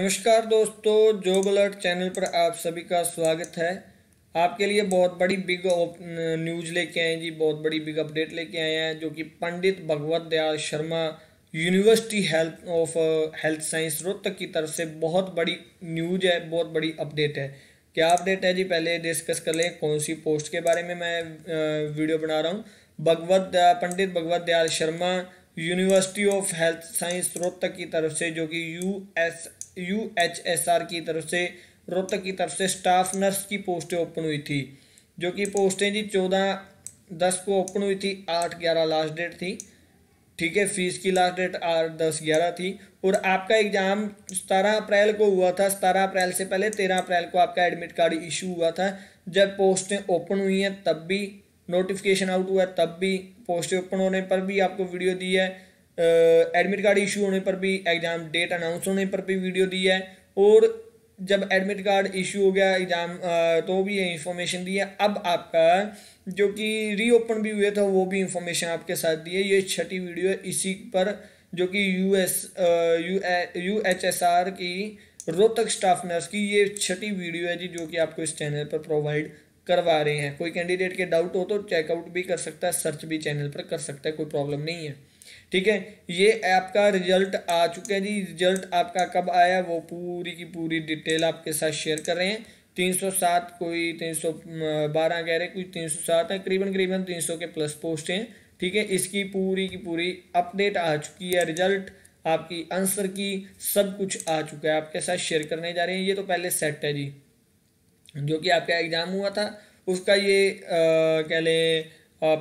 नमस्कार दोस्तों job alert channel पर आप सभी का स्वागत है आपके लिए बहुत बड़ी बिग न्यूज़ लेके आए जी बहुत बड़ी बिग अपडेट लेके आए हैं जो कि Pandit Bhagwat Dayal Sharma university health of health science Rohtak की तरफ से बहुत बड़ी न्यूज है बहुत बड़ी अपडेट है क्या अपडेट है जी पहले डिस्कस कर लें कौन सी पोस्ट के बारे में मैं वीडियो uh, बना रहा हूँ Bhagwat Pandit Bhagwat Dayal Sharma university of health science Rohtak की तरफ से जो कि U S U H S R की तरफ से रोहतक की तरफ से स्टाफ नर्स की पोस्टें ओपन हुई थी जो कि पोस्टें जी चौदह दस को ओपन हुई थी आठ ग्यारह लास्ट डेट थी ठीक है फीस की लास्ट डेट आठ दस ग्यारह थी और आपका एग्ज़ाम सतारह अप्रैल को हुआ था सतारह अप्रैल से पहले तेरह अप्रैल को आपका एडमिट कार्ड इशू हुआ था जब पोस्टें ओपन हुई हैं तब भी नोटिफिकेशन आउट हुआ है तब भी पोस्टें ओपन होने पर भी आपको वीडियो दी है एडमिट कार्ड इशू होने पर भी एग्ज़ाम डेट अनाउंस होने पर भी वीडियो दी है और जब एडमिट कार्ड इशू हो गया एग्ज़ाम तो भी ये इन्फॉर्मेशन दी है अब आपका जो कि रीओपन भी हुए था वो भी इन्फॉर्मेशन आपके साथ दी है ये छठी वीडियो है इसी पर जो कि U S U H S R की रोहतक स्टाफ नर्स की ये छठी वीडियो है जी जो कि आपको इस चैनल पर प्रोवाइड करवा रहे हैं कोई कैंडिडेट के डाउट हो तो चेकआउट भी कर सकता है सर्च भी चैनल पर कर सकता है कोई प्रॉब्लम नहीं है ठीक है ये आपका रिजल्ट आ चुका है जी रिजल्ट आपका कब आया वो पूरी की पूरी डिटेल आपके साथ शेयर कर रहे हैं तीन सौ सात कोई तीन सौ बारह कह रहे कोई तीन सौ सात है करीबन करीबन तीन सौ के प्लस पोस्ट हैं ठीक है इसकी पूरी की पूरी अपडेट आ चुकी है रिजल्ट आपकी आंसर की सब कुछ आ चुका है आपके साथ शेयर करने जा रहे हैं ये तो पहले सेट है जी जो कि आपका एग्ज़ाम हुआ था उसका ये कह लें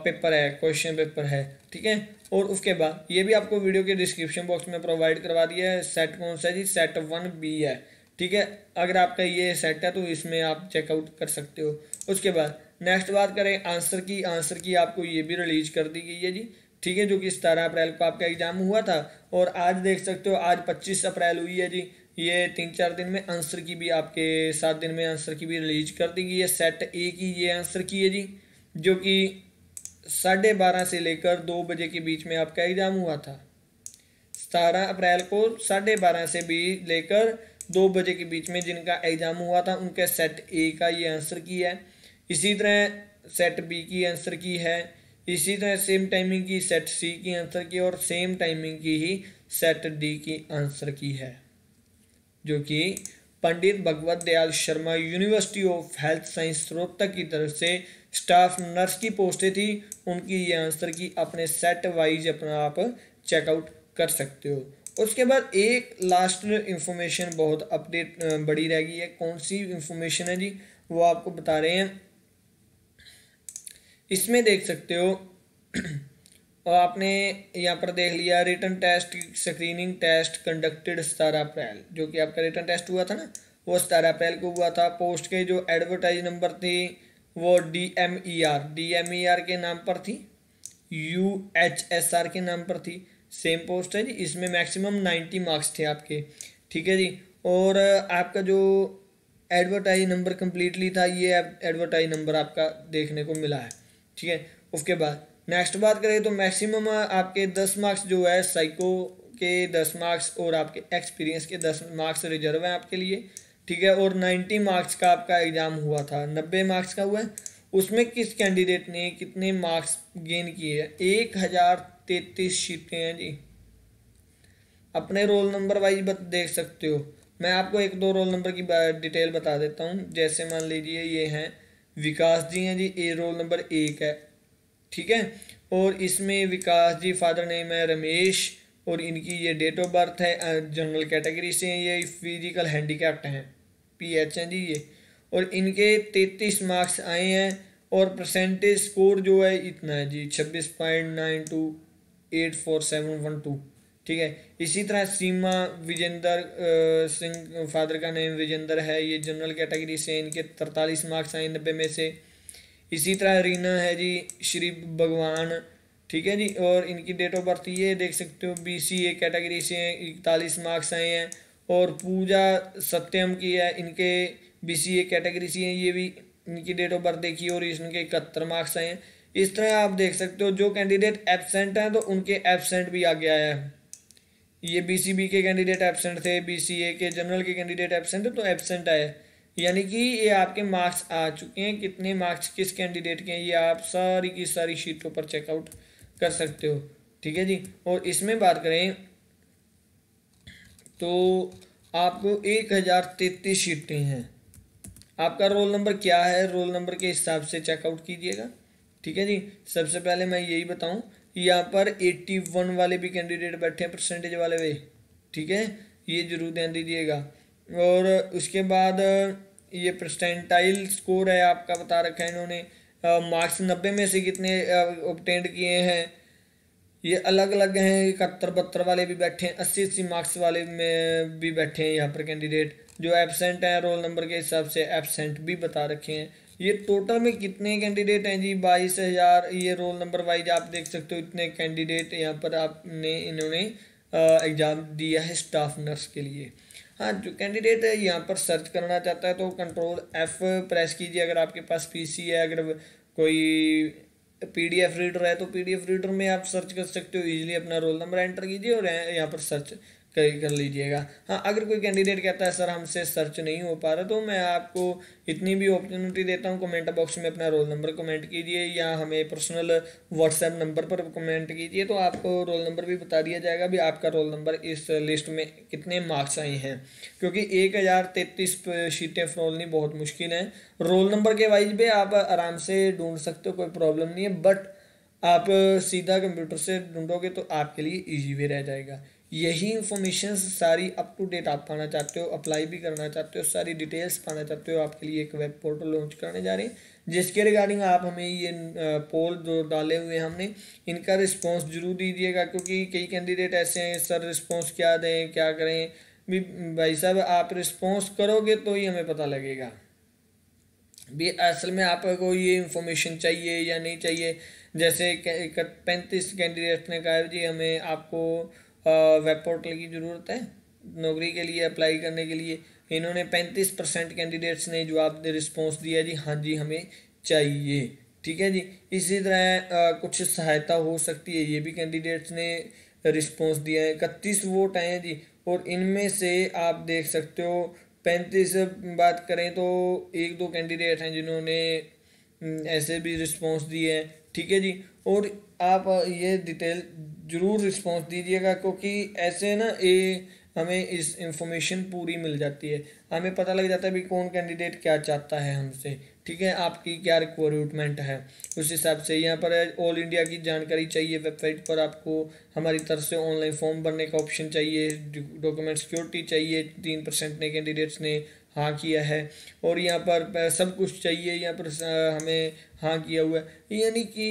पेपर है क्वेश्चन पेपर है ठीक है और उसके बाद ये भी आपको वीडियो के डिस्क्रिप्शन बॉक्स में प्रोवाइड करवा दिया है सेट कौन सा जी सेट वन बी है ठीक है अगर आपका ये सेट है तो इसमें आप चेकआउट कर सकते हो उसके बाद नेक्स्ट बात करें आंसर की आंसर की आपको ये भी रिलीज कर दी गई है जी ठीक है जो कि सतारह अप्रैल को आपका एग्ज़ाम हुआ था और आज देख सकते हो आज पच्चीस अप्रैल हुई है जी ये तीन चार दिन में आंसर की भी आपके सात दिन में आंसर की भी रिलीज कर दी गई है सेट ए की ये आंसर की है जी जो कि साढ़े बारह से लेकर दो बजे के बीच में आपका एग्ज़ाम हुआ था सतारह अप्रैल को साढ़े बारह से भी लेकर दो बजे के बीच में जिनका एग्ज़ाम हुआ था उनके सेट ए का ये आंसर की है इसी तरह सेट बी की आंसर की है इसी तरह सेम टाइमिंग की सेट सी की आंसर की और सेम टाइमिंग की ही सेट डी की आंसर की है जो कि Pandit Bhagwat Dayal Sharma university of health science Rohtak की तरफ से स्टाफ नर्स की पोस्टें थी उनकी ये आंसर की अपने सेट वाइज अपना आप चेकआउट कर सकते हो उसके बाद एक लास्ट इंफॉर्मेशन बहुत अपडेट बड़ी रह गई है कौन सी इंफॉर्मेशन है जी वो आपको बता रहे हैं इसमें देख सकते हो और तो आपने यहाँ पर देख लिया return test screening test conducted सतारह अप्रैल जो कि आपका रिटर्न टेस्ट हुआ था ना वो सतारह अप्रैल को हुआ था पोस्ट के जो एडवर्टाइज नंबर थी वो D M E R D M E R के नाम पर थी यू एच एस आर के नाम पर थी सेम पोस्ट है जी इसमें मैक्सिमम नाइन्टी मार्क्स थे आपके ठीक है जी और आपका जो एडवर्टाइज नंबर कम्प्लीटली था ये एडवर्टाइज नंबर आपका देखने को मिला है ठीक है उसके बाद नेक्स्ट बात करें तो मैक्सिमम आपके दस मार्क्स जो है साइको के दस मार्क्स और आपके एक्सपीरियंस के दस मार्क्स रिजर्व हैं आपके लिए ठीक है और नाइन्टी मार्क्स का आपका एग्ज़ाम हुआ था नब्बे मार्क्स का हुआ है उसमें किस कैंडिडेट ने कितने मार्क्स गेन किए हैं एक हज़ार तैतीस सीटें हैं जी अपने रोल नंबर वाइज बत देख सकते हो मैं आपको एक दो रोल नंबर की डिटेल बता देता हूँ जैसे मान लीजिए ये हैं विकास जी हैं जी ए रोल नंबर एक है ठीक है और इसमें विकास जी फादर नेम है रमेश और इनकी ये डेट ऑफ बर्थ है जनरल कैटेगरी से हैं ये फिजिकल हैंडीकैप्ट हैं पी एच हैं जी ये और इनके तैतीस मार्क्स आए हैं और परसेंटेज स्कोर जो है इतना है जी छब्बीस point nine two eight four seven one two ठीक है इसी तरह सीमा विजेंद्र सिंह फादर का नेम विजेंद्र है ये जनरल कैटेगरी से इनके तरतालीस मार्क्स आए नब्बे में से इसी तरह रीना है जी श्री भगवान ठीक है जी और इनकी डेट ऑफ बर्थ ये देख सकते हो बी सी ए कैटेगरी से इकतालीस मार्क्स आए हैं और पूजा सत्यम की है इनके बी सी ए कैटेगरी से हैं ये भी इनकी डेट ऑफ बर्थ है और इनके इकहत्तर मार्क्स आए हैं इस तरह आप देख सकते हो जो कैंडिडेट एबसेंट हैं तो उनके एबसेंट भी आगे आया है ये बी सी बी के कैंडिडेट एबसेंट थे बी सी ए के जनरल के कैंडिडेट एबसेंट तो एबसेंट आए यानी कि ये आपके मार्क्स आ चुके हैं कितने मार्क्स किस कैंडिडेट के हैं ये आप सारी की सारी शीटों पर चेकआउट कर सकते हो ठीक है जी और इसमें बात करें तो आपको एक हज़ार तैतीस शीटें हैं आपका रोल नंबर क्या है रोल नंबर के हिसाब से चेकआउट कीजिएगा ठीक है जी सबसे पहले मैं यही बताऊं यहाँ पर एट्टी वन वाले भी कैंडिडेट बैठे हैं परसेंटेज वाले वे ठीक है ये जरूर ध्यान दीजिएगा और उसके बाद ये परसेंटाइल स्कोर है आपका बता रखा है इन्होंने मार्क्स नब्बे में से कितने ऑप्टेंड किए हैं ये अलग अलग हैं इकहत्तर बहत्तर वाले भी बैठे हैं अस्सी अस्सी मार्क्स वाले में भी बैठे हैं यहाँ पर कैंडिडेट जो एबसेंट हैं रोल नंबर के हिसाब से एबसेंट भी बता रखे हैं ये टोटल में कितने कैंडिडेट हैं जी बाईस हज़ार ये रोल नंबर वाइज आप देख सकते हो इतने कैंडिडेट यहाँ पर आपने इन्होंने एग्ज़ाम दिया है स्टाफ नर्स के लिए हाँ जो कैंडिडेट यहाँ पर सर्च करना चाहता है तो कंट्रोल एफ़ प्रेस कीजिए अगर आपके पास पीसी है अगर कोई पीडीएफ रीडर है तो पीडीएफ रीडर में आप सर्च कर सकते हो इजीली अपना रोल नंबर एंटर कीजिए और यहाँ पर सर्च कर कर लीजिएगा हाँ अगर कोई कैंडिडेट कहता है सर हमसे सर्च नहीं हो पा रहा तो मैं आपको इतनी भी अपॉर्चुनिटी देता हूँ कमेंट बॉक्स में अपना रोल नंबर कमेंट कीजिए या हमें पर्सनल व्हाट्सएप नंबर पर कमेंट कीजिए तो आपको रोल नंबर भी बता दिया जाएगा भी आपका रोल नंबर इस लिस्ट में कितने मार्क्स आए हैं क्योंकि एक हज़ार तैंतीस सीटें फरोलनी बहुत मुश्किल हैं रोल नंबर के वाइज भी आप आराम से ढूंढ सकते हो कोई प्रॉब्लम नहीं है बट आप सीधा कंप्यूटर से ढूंढोगे तो आपके लिए ईजी वे रह जाएगा यही इंफॉर्मेशन सारी अप टू डेट आप पाना चाहते हो अप्लाई भी करना चाहते हो सारी डिटेल्स पाना चाहते हो आपके लिए एक वेब पोर्टल लॉन्च करने जा रहे हैं जिसके रिगार्डिंग आप हमें ये पोल जो डाले हुए हैं हमने इनका रिस्पॉन्स जरूर दीजिएगा क्योंकि कई कैंडिडेट ऐसे हैं सर रिस्पॉन्स क्या दें क्या करें भी भाई साहब आप रिस्पॉन्स करोगे तो ही हमें पता लगेगा भी असल में आपको ये इंफॉर्मेशन चाहिए या नहीं चाहिए जैसे पैंतीस कैंडिडेट ने कहा जी हमें आपको वेब पोर्टल की ज़रूरत है नौकरी के लिए अप्लाई करने के लिए इन्होंने पैंतीस परसेंट कैंडिडेट्स ने जवाब रिस्पॉन्स दिया जी हाँ जी हमें चाहिए ठीक है जी इसी तरह आ, कुछ सहायता हो सकती है ये भी कैंडिडेट्स ने रिस्पॉन्स दिया है इकतीस वोट आए हैं जी और इनमें से आप देख सकते हो पैंतीस बात करें तो एक दो कैंडिडेट हैं जिन्होंने हम्म, ऐसे भी रिस्पॉन्स दिए हैं ठीक है जी और आप ये डिटेल ज़रूर रिस्पॉन्स दीजिएगा क्योंकि ऐसे ना ये हमें इस इंफॉर्मेशन पूरी मिल जाती है हमें पता लग जाता है भी कौन कैंडिडेट क्या चाहता है हमसे ठीक है आपकी क्या रिक्वायरमेंट है उस हिसाब से यहाँ पर ऑल इंडिया की जानकारी चाहिए वेबसाइट पर आपको हमारी तरफ से ऑनलाइन फॉर्म भरने का ऑप्शन चाहिए डॉक्यूमेंट सिक्योरिटी चाहिए तीन परसेंट ने कैंडिडेट्स ने हाँ किया है और यहाँ पर सब कुछ चाहिए यहाँ पर हमें हाँ किया हुआ है यानी कि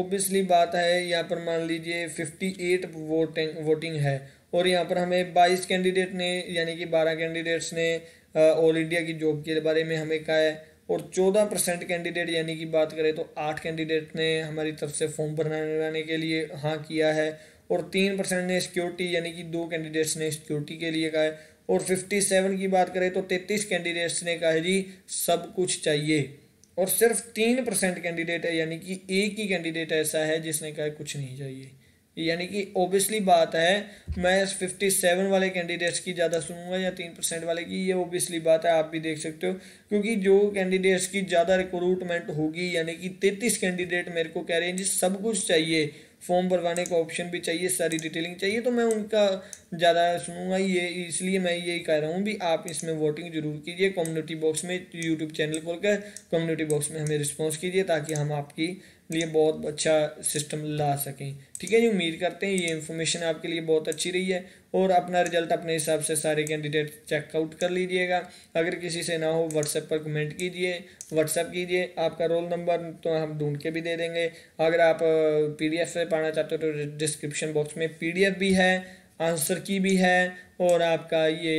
ओबियसली बात है यहाँ पर मान लीजिए फिफ्टी एट वोटिंग वोटिंग है और यहाँ पर हमें बाईस कैंडिडेट ने यानी कि बारह कैंडिडेट्स ने ऑल इंडिया की जॉब के बारे में हमें कहा है और चौदह परसेंट कैंडिडेट यानी कि बात करें तो आठ कैंडिडेट ने हमारी तरफ से फॉर्म भरने के लिए हाँ किया है और तीन परसेंट ने सिक्योरिटी यानी कि दो कैंडिडेट्स ने सिक्योरिटी के लिए कहा है और 57 की बात करें तो 33 कैंडिडेट्स ने कहा है जी सब कुछ चाहिए और सिर्फ तीन परसेंट कैंडिडेट है यानी कि एक ही कैंडिडेट ऐसा है जिसने कहा कुछ नहीं चाहिए यानी कि ओबियसली बात है मैं फिफ्टी सेवन वाले कैंडिडेट्स की ज़्यादा सुनूंगा या तीन परसेंट वाले की ये ओबियसली बात है आप भी देख सकते हो क्योंकि जो कैंडिडेट्स की ज़्यादा रिक्रूटमेंट होगी यानी कि तैतीस कैंडिडेट मेरे को कह रहे हैं जी सब कुछ चाहिए फॉर्म भरवाने का ऑप्शन भी चाहिए सारी डिटेलिंग चाहिए तो मैं उनका ज़्यादा सुनूंगा ये इसलिए मैं यही कह रहा हूँ भी आप इसमें वोटिंग जरूर कीजिए कम्युनिटी बॉक्स में यूट्यूब चैनल खोलकर कम्युनिटी बॉक्स में हमें रिस्पॉन्स कीजिए ताकि हम आपकी लिए बहुत अच्छा सिस्टम ला सकें ठीक है जी उम्मीद करते हैं ये इन्फॉर्मेशन आपके लिए बहुत अच्छी रही है और अपना रिजल्ट अपने हिसाब से सारे कैंडिडेट चेकआउट कर लीजिएगा अगर किसी से ना हो व्हाट्सएप पर कमेंट कीजिए व्हाट्सएप कीजिए आपका रोल नंबर तो हम ढूंढ के भी दे देंगे अगर आप पीडीएफ से पाना चाहते हो तो डिस्क्रिप्शन बॉक्स में एफ भी है आंसर की भी है और आपका ये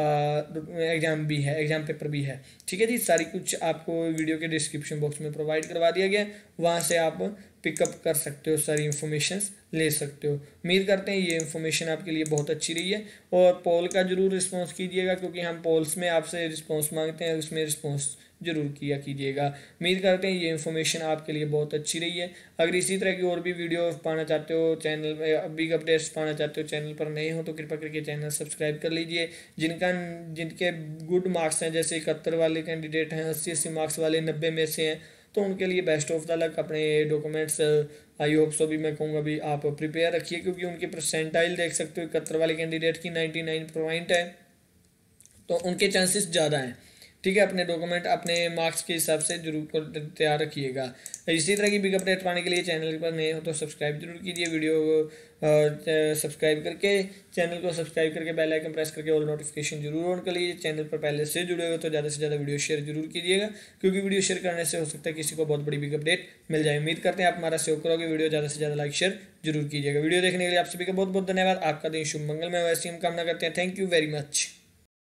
एग्ज़ाम भी है एग्ज़ाम पेपर भी है ठीक है जी सारी कुछ आपको वीडियो के डिस्क्रिप्शन बॉक्स में प्रोवाइड करवा दिया गया वहाँ से आप पिकअप कर सकते हो सारी इन्फॉर्मेशन ले सकते हो उम्मीद करते हैं ये इन्फॉर्मेशन आपके लिए बहुत अच्छी रही है और पोल का ज़रूर रिस्पॉन्स कीजिएगा क्योंकि हम पोल्स में आपसे रिस्पॉन्स मांगते हैं उसमें रिस्पॉन्स ज़रूर किया कीजिएगा उम्मीद करते हैं ये इन्फॉर्मेशन आपके लिए बहुत अच्छी रही है अगर इसी तरह की और भी वीडियो पाना चाहते हो चैनल बिग अपडेट्स पाना चाहते हो चैनल पर नए हो तो कृपा करके चैनल सब्सक्राइब कर लीजिए जिनका जिनके गुड मार्क्स हैं जैसे इकहत्तर वाले कैंडिडेट हैं अस्सी अस्सी मार्क्स वाले नब्बे में से हैं तो उनके लिए बेस्ट ऑफ द लक अपने डॉक्यूमेंट्स आई होप सो भी मैं कहूँगा भी आप प्रिपेयर रखिए क्योंकि उनकी परसेंटाइल देख सकते हो इकहत्तर वाले कैंडिडेट की नाइन्टी नाइन पॉइंट है तो उनके चांसेस ज़्यादा हैं ठीक है अपने डॉक्यूमेंट अपने मार्क्स के हिसाब से जरूर तैयार रखिएगा इसी तरह की बिग अपडेट पाने के लिए चैनल पर नए हो तो सब्सक्राइब जरूर कीजिए वीडियो को सब्सक्राइब करके चैनल को सब्सक्राइब करके बेल आइकन प्रेस करके ऑल नोटिफिकेशन जरूर ऑन कर लीजिए चैनल पर पहले से जुड़े हुए तो ज़्यादा से ज़्यादा वीडियो शेयर जरूर कीजिएगा क्योंकि वीडियो शेयर करने से हो सकता है किसी को बहुत बड़ी बिग अपडेट मिल जाए उम्मीद करते हैं आप हमारा सहयोग करोगे वीडियो ज़्यादा से ज़्यादा लाइक शेयर जरूर कीजिएगा वीडियो देखने के लिए आप सभी का बहुत बहुत धन्यवाद आपका दिन शुभ मंगल में वैसे हम कामना करते हैं थैंक यू वेरी मच